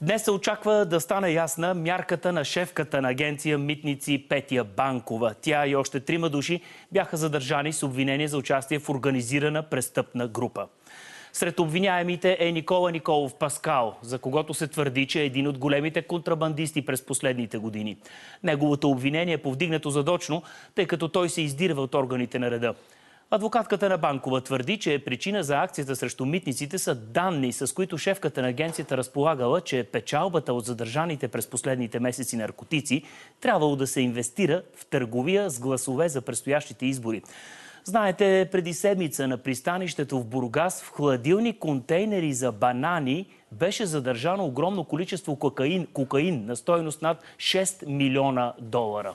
Днес се очаква да стане ясна мярката на шефката на агенция Митници Петия Банкова. Тя и още трима души бяха задържани с обвинение за участие в организирана престъпна група. Сред обвиняемите е Никола Николов Паскал, за когото се твърди, че е един от големите контрабандисти през последните години. Неговото обвинение е повдигнато задочно, тъй като той се издирва от органите на реда. Адвокатката на Банкова твърди, че причина за акцията срещу митниците са данни, с които шефката на агенцията разполагала, че печалбата от задържаните през последните месеци наркотици трябвало да се инвестира в търговия с гласове за предстоящите избори. Знаете, преди седмица на пристанището в Бургас в хладилни контейнери за банани беше задържано огромно количество кокаин, кокаин на стоеност над 6 милиона долара.